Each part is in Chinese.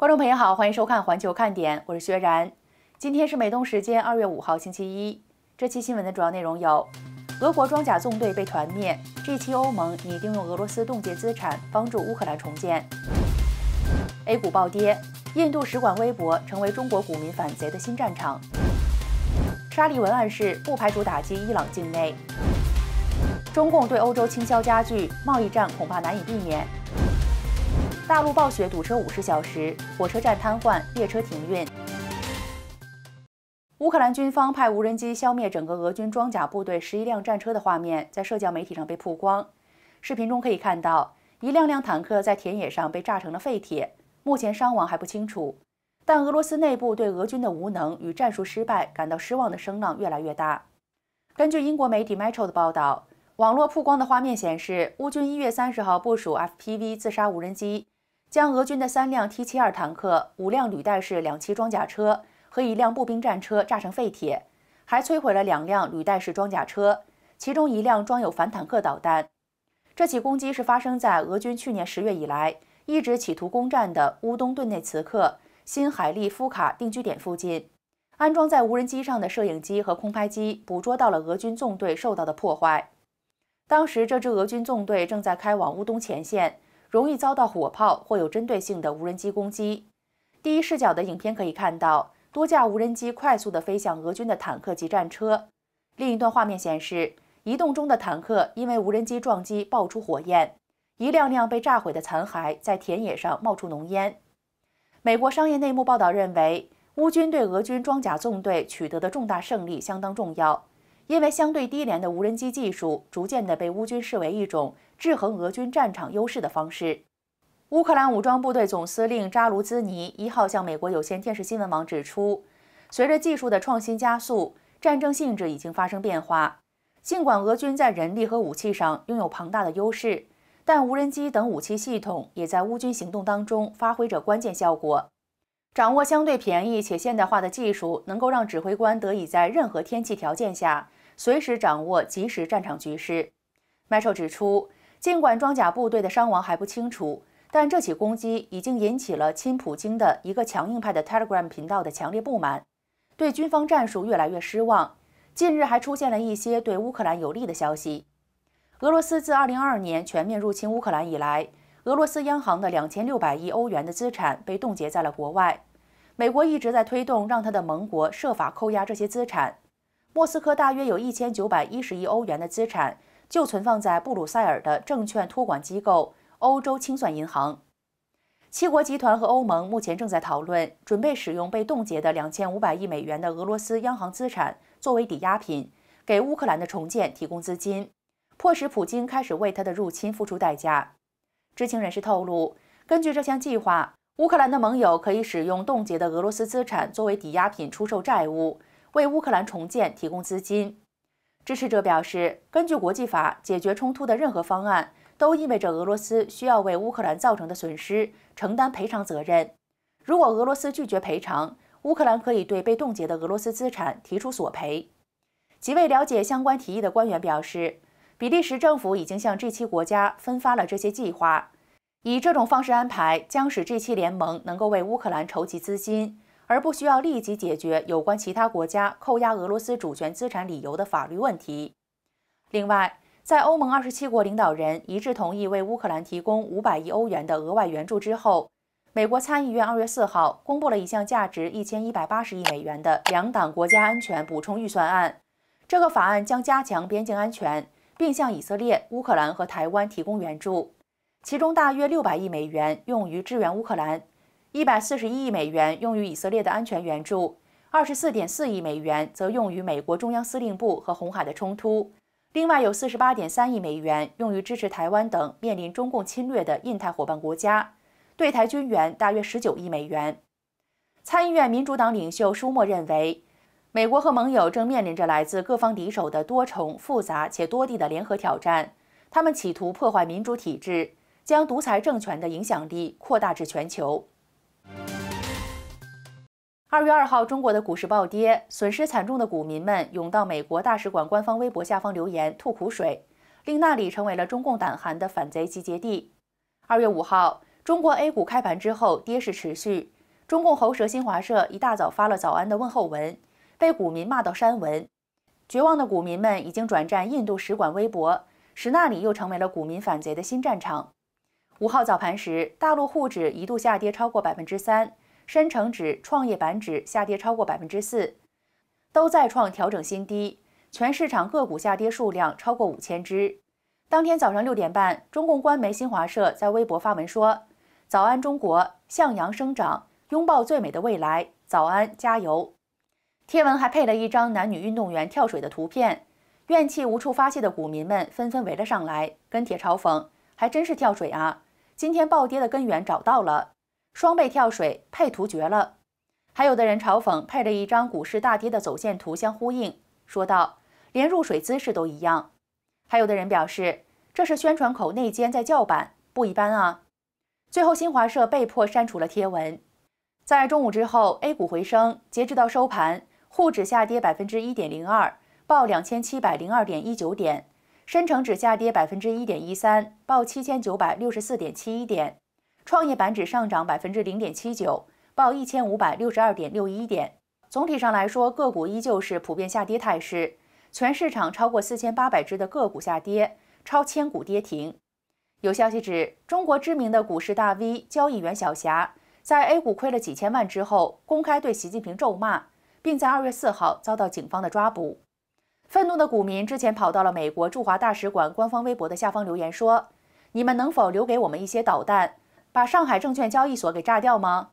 观众朋友好，欢迎收看《环球看点》，我是薛然。今天是美东时间二月五号，星期一。这期新闻的主要内容有：俄国装甲纵队被团灭；这期欧盟拟定用俄罗斯冻结资产帮助乌克兰重建；A 股暴跌；印度使馆微博成为中国股民反贼的新战场；沙利文暗示不排除打击伊朗境内；中共对欧洲倾销加剧，贸易战恐怕难以避免。大陆暴雪，堵车五十小时，火车站瘫痪，列车停运。乌克兰军方派无人机消灭整个俄军装甲部队十一辆战车的画面在社交媒体上被曝光。视频中可以看到，一辆辆坦克在田野上被炸成了废铁。目前伤亡还不清楚，但俄罗斯内部对俄军的无能与战术失败感到失望的声浪越来越大。根据英国媒体 Metro 的报道，网络曝光的画面显示，乌军一月三十号部署 FPV 自杀无人机。将俄军的三辆 T72 坦克、五辆履带式两栖装甲车和一辆步兵战车炸成废铁，还摧毁了两辆履带式装甲车，其中一辆装有反坦克导弹。这起攻击是发生在俄军去年十月以来一直企图攻占的乌东顿内茨克新海利夫卡定居点附近。安装在无人机上的摄影机和空拍机捕捉到了俄军纵队受到的破坏。当时这支俄军纵队正在开往乌东前线。容易遭到火炮或有针对性的无人机攻击。第一视角的影片可以看到多架无人机快速地飞向俄军的坦克及战车。另一段画面显示，移动中的坦克因为无人机撞击爆出火焰，一辆辆被炸毁的残骸在田野上冒出浓烟。美国商业内幕报道认为，乌军对俄军装甲纵队取得的重大胜利相当重要。因为相对低廉的无人机技术逐渐地被乌军视为一种制衡俄军战场优势的方式。乌克兰武装部队总司令扎卢兹尼一号向美国有线电视新闻网指出，随着技术的创新加速，战争性质已经发生变化。尽管俄军在人力和武器上拥有庞大的优势，但无人机等武器系统也在乌军行动当中发挥着关键效果。掌握相对便宜且现代化的技术，能够让指挥官得以在任何天气条件下。随时掌握即时战场局势。麦受指出，尽管装甲部队的伤亡还不清楚，但这起攻击已经引起了亲普京的一个强硬派的 Telegram 频道的强烈不满，对军方战术越来越失望。近日还出现了一些对乌克兰有利的消息。俄罗斯自2022年全面入侵乌克兰以来，俄罗斯央行的2600亿欧元的资产被冻结在了国外。美国一直在推动让他的盟国设法扣押这些资产。莫斯科大约有一千九百一十亿欧元的资产就存放在布鲁塞尔的证券托管机构欧洲清算银行。七国集团和欧盟目前正在讨论，准备使用被冻结的两千五百亿美元的俄罗斯央行资产作为抵押品，给乌克兰的重建提供资金，迫使普京开始为他的入侵付出代价。知情人士透露，根据这项计划，乌克兰的盟友可以使用冻结的俄罗斯资产作为抵押品出售债务。为乌克兰重建提供资金，支持者表示，根据国际法，解决冲突的任何方案都意味着俄罗斯需要为乌克兰造成的损失承担赔偿责任。如果俄罗斯拒绝赔偿，乌克兰可以对被冻结的俄罗斯资产提出索赔。几位了解相关提议的官员表示，比利时政府已经向这七国家分发了这些计划。以这种方式安排，将使这七联盟能够为乌克兰筹集资金。而不需要立即解决有关其他国家扣押俄罗斯主权资产理由的法律问题。另外，在欧盟二十七国领导人一致同意为乌克兰提供五百亿欧元的额外援助之后，美国参议院二月四号公布了一项价值一千一百八十亿美元的两党国家安全补充预算案。这个法案将加强边境安全，并向以色列、乌克兰和台湾提供援助，其中大约六百亿美元用于支援乌克兰。一百四十一亿美元用于以色列的安全援助，二十四点四亿美元则用于美国中央司令部和红海的冲突，另外有四十八点三亿美元用于支持台湾等面临中共侵略的印太伙伴国家，对台军援大约十九亿美元。参议院民主党领袖舒默认为，美国和盟友正面临着来自各方敌手的多重复杂且多地的联合挑战，他们企图破坏民主体制，将独裁政权的影响力扩大至全球。二月二号，中国的股市暴跌，损失惨重的股民们涌到美国大使馆官方微博下方留言吐苦水，令那里成为了中共胆寒的反贼集结地。二月五号，中国 A 股开盘之后跌势持续，中共喉舌新华社一大早发了早安的问候文，被股民骂到删文。绝望的股民们已经转战印度使馆微博，使那里又成为了股民反贼的新战场。五号早盘时，大陆沪指一度下跌超过百分之三。深成指、创业板指下跌超过百分之四，都再创调整新低。全市场个股下跌数量超过五千只。当天早上六点半，中共官媒新华社在微博发文说：“早安，中国，向阳生长，拥抱最美的未来。早安，加油。”贴文还配了一张男女运动员跳水的图片。怨气无处发泄的股民们纷纷围了上来，跟帖嘲讽：“还真是跳水啊！今天暴跌的根源找到了。”双倍跳水配图绝了，还有的人嘲讽配着一张股市大跌的走线图相呼应，说道：“连入水姿势都一样。”还有的人表示这是宣传口内奸在叫板，不一般啊。最后，新华社被迫删除了贴文。在中午之后，A 股回升，截止到收盘，沪指下跌百分之一点零二，报两千七百零二点一九点；深成指下跌百分之一点一三，报七千九百六十四点七一点。创业板指上涨百分之零点七九，报一千五百六十二点六一点。总体上来说，个股依旧是普遍下跌态势，全市场超过四千八百只的个股下跌，超千股跌停。有消息指，中国知名的股市大 V 交易员小霞，在 A 股亏了几千万之后，公开对习近平咒骂，并在二月四号遭到警方的抓捕。愤怒的股民之前跑到了美国驻华大使馆官方微博的下方留言说：“你们能否留给我们一些导弹？”把上海证券交易所给炸掉吗？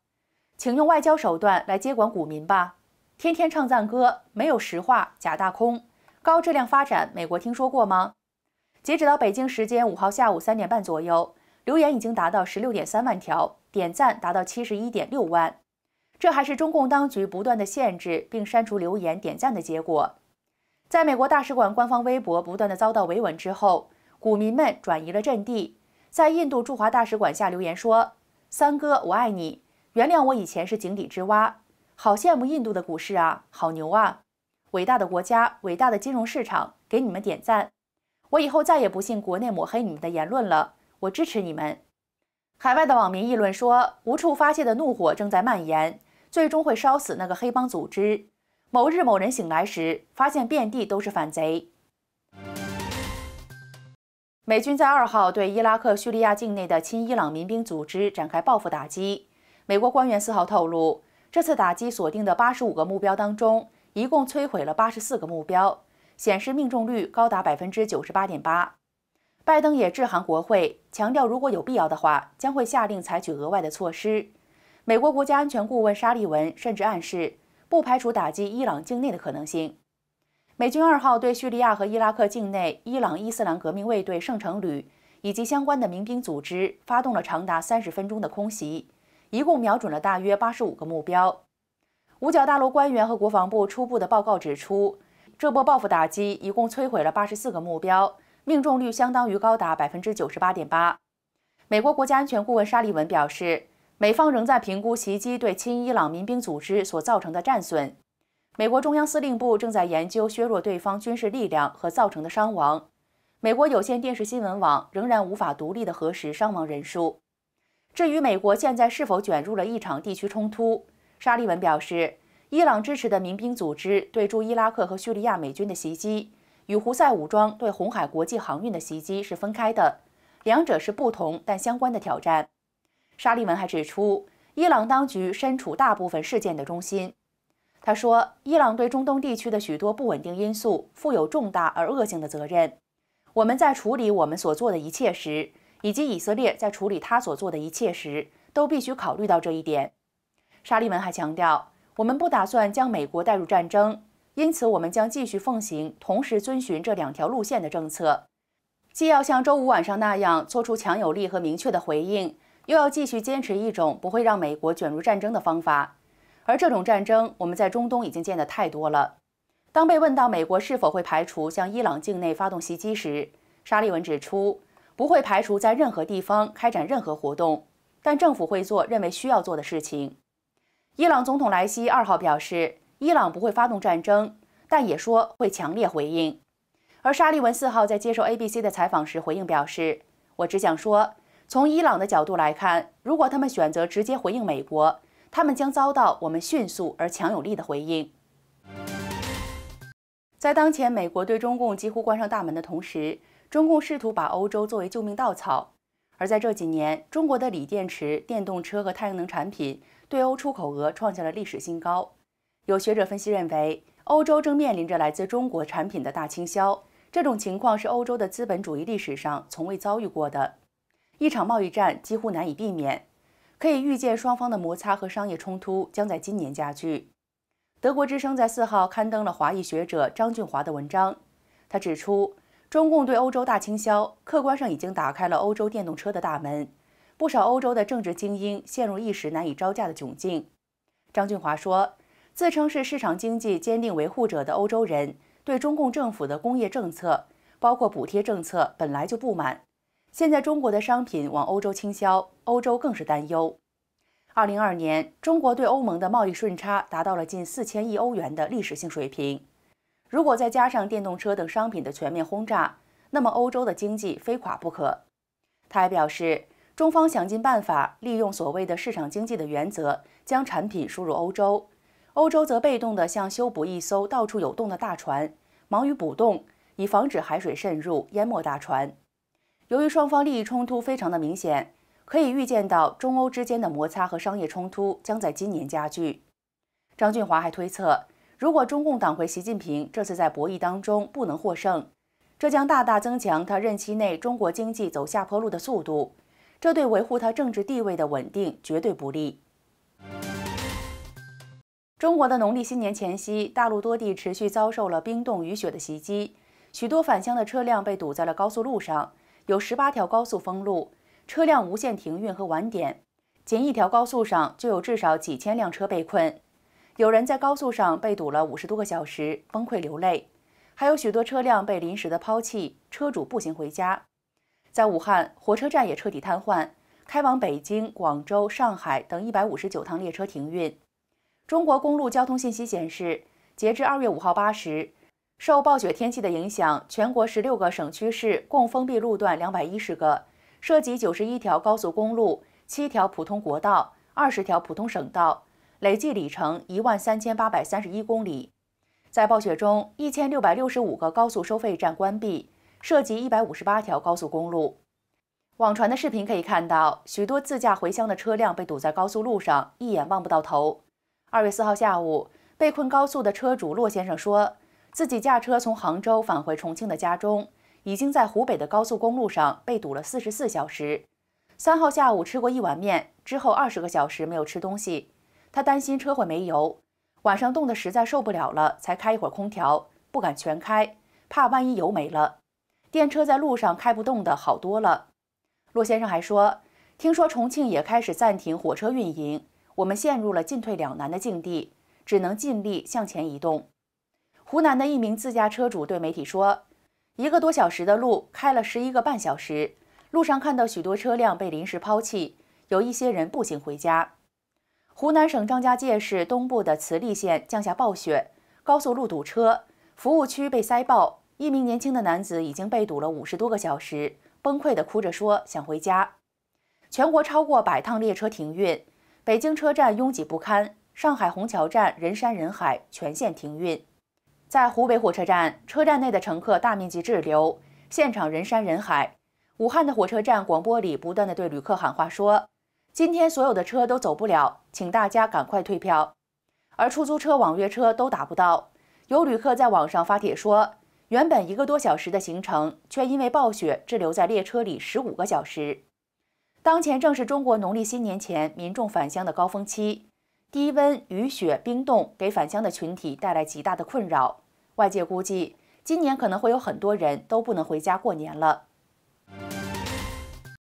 请用外交手段来接管股民吧！天天唱赞歌，没有实话，假大空，高质量发展，美国听说过吗？截止到北京时间五号下午三点半左右，留言已经达到十六点三万条，点赞达到七十一点六万。这还是中共当局不断的限制并删除留言点赞的结果。在美国大使馆官方微博不断的遭到维稳之后，股民们转移了阵地。在印度驻华大使馆下留言说：“三哥，我爱你，原谅我以前是井底之蛙，好羡慕印度的股市啊，好牛啊，伟大的国家，伟大的金融市场，给你们点赞。我以后再也不信国内抹黑你们的言论了，我支持你们。”海外的网民议论说：“无处发泄的怒火正在蔓延，最终会烧死那个黑帮组织。”某日某人醒来时，发现遍地都是反贼。美军在二号对伊拉克、叙利亚境内的亲伊朗民兵组织展开报复打击。美国官员四号透露，这次打击锁定的八十五个目标当中，一共摧毁了八十四个目标，显示命中率高达百分之九十八点八。拜登也致函国会，强调如果有必要的话，将会下令采取额外的措施。美国国家安全顾问沙利文甚至暗示，不排除打击伊朗境内的可能性。美军二号对叙利亚和伊拉克境内伊朗伊斯兰革命卫队圣城旅以及相关的民兵组织发动了长达三十分钟的空袭，一共瞄准了大约八十五个目标。五角大楼官员和国防部初步的报告指出，这波报复打击一共摧毁了八十四个目标，命中率相当于高达百分之九十八点八。美国国家安全顾问沙利文表示，美方仍在评估袭击对亲伊朗民兵组织所造成的战损。美国中央司令部正在研究削弱对方军事力量和造成的伤亡。美国有线电视新闻网仍然无法独立地核实伤亡人数。至于美国现在是否卷入了一场地区冲突，沙利文表示，伊朗支持的民兵组织对驻伊拉克和叙利亚美军的袭击，与胡塞武装对红海国际航运的袭击是分开的，两者是不同但相关的挑战。沙利文还指出，伊朗当局身处大部分事件的中心。他说，伊朗对中东地区的许多不稳定因素负有重大而恶性的责任。我们在处理我们所做的一切时，以及以色列在处理他所做的一切时，都必须考虑到这一点。沙利文还强调，我们不打算将美国带入战争，因此我们将继续奉行同时遵循这两条路线的政策，既要像周五晚上那样做出强有力和明确的回应，又要继续坚持一种不会让美国卷入战争的方法。而这种战争，我们在中东已经见得太多了。当被问到美国是否会排除向伊朗境内发动袭击时，沙利文指出，不会排除在任何地方开展任何活动，但政府会做认为需要做的事情。伊朗总统莱西二号表示，伊朗不会发动战争，但也说会强烈回应。而沙利文四号在接受 ABC 的采访时回应表示，我只想说，从伊朗的角度来看，如果他们选择直接回应美国。他们将遭到我们迅速而强有力的回应。在当前美国对中共几乎关上大门的同时，中共试图把欧洲作为救命稻草。而在这几年，中国的锂电池、电动车和太阳能产品对欧出口额创下了历史新高。有学者分析认为，欧洲正面临着来自中国产品的大倾销，这种情况是欧洲的资本主义历史上从未遭遇过的，一场贸易战几乎难以避免。可以预见，双方的摩擦和商业冲突将在今年加剧。德国之声在四号刊登了华裔学者张俊华的文章，他指出，中共对欧洲大倾销，客观上已经打开了欧洲电动车的大门，不少欧洲的政治精英陷入一时难以招架的窘境。张俊华说，自称是市场经济坚定维护者的欧洲人，对中共政府的工业政策，包括补贴政策，本来就不满。现在中国的商品往欧洲倾销，欧洲更是担忧。二零二年，中国对欧盟的贸易顺差达到了近四千亿欧元的历史性水平。如果再加上电动车等商品的全面轰炸，那么欧洲的经济非垮不可。他还表示，中方想尽办法利用所谓的市场经济的原则，将产品输入欧洲，欧洲则被动地像修补一艘到处有洞的大船，忙于补洞，以防止海水渗入淹没大船。由于双方利益冲突非常的明显，可以预见到中欧之间的摩擦和商业冲突将在今年加剧。张俊华还推测，如果中共党魁习近平这次在博弈当中不能获胜，这将大大增强他任期内中国经济走下坡路的速度，这对维护他政治地位的稳定绝对不利。中国的农历新年前夕，大陆多地持续遭受了冰冻雨雪的袭击，许多返乡的车辆被堵在了高速路上。有十八条高速封路，车辆无限停运和晚点，仅一条高速上就有至少几千辆车被困。有人在高速上被堵了五十多个小时，崩溃流泪。还有许多车辆被临时的抛弃，车主步行回家。在武汉，火车站也彻底瘫痪，开往北京、广州、上海等一百五十九趟列车停运。中国公路交通信息显示，截至二月五号八时。受暴雪天气的影响，全国十六个省区市共封闭路段两百一十个，涉及九十一条高速公路、七条普通国道、二十条普通省道，累计里程一万三千八百三十一公里。在暴雪中，一千六百六十五个高速收费站关闭，涉及一百五十八条高速公路。网传的视频可以看到，许多自驾回乡的车辆被堵在高速路上，一眼望不到头。二月四号下午，被困高速的车主骆先生说。自己驾车从杭州返回重庆的家中，已经在湖北的高速公路上被堵了四十四小时。三号下午吃过一碗面之后，二十个小时没有吃东西。他担心车会没油，晚上冻得实在受不了了，才开一会儿空调，不敢全开，怕万一油没了。电车在路上开不动的好多了。骆先生还说，听说重庆也开始暂停火车运营，我们陷入了进退两难的境地，只能尽力向前移动。湖南的一名自驾车主对媒体说：“一个多小时的路开了十一个半小时，路上看到许多车辆被临时抛弃，有一些人步行回家。”湖南省张家界市东部的慈利县降下暴雪，高速路堵车，服务区被塞爆。一名年轻的男子已经被堵了五十多个小时，崩溃地哭着说：“想回家。”全国超过百趟列车停运，北京车站拥挤不堪，上海虹桥站人山人海，全线停运。在湖北火车站，车站内的乘客大面积滞留，现场人山人海。武汉的火车站广播里不断的对旅客喊话说：“今天所有的车都走不了，请大家赶快退票。”而出租车、网约车都打不到。有旅客在网上发帖说：“原本一个多小时的行程，却因为暴雪滞留在列车里十五个小时。”当前正是中国农历新年前，民众返乡的高峰期。低温、雨雪、冰冻给返乡的群体带来极大的困扰。外界估计，今年可能会有很多人都不能回家过年了。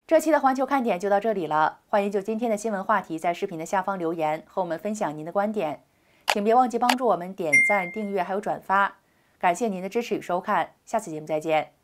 这期的环球看点就到这里了，欢迎就今天的新闻话题在视频的下方留言和我们分享您的观点。请别忘记帮助我们点赞、订阅还有转发，感谢您的支持与收看，下次节目再见。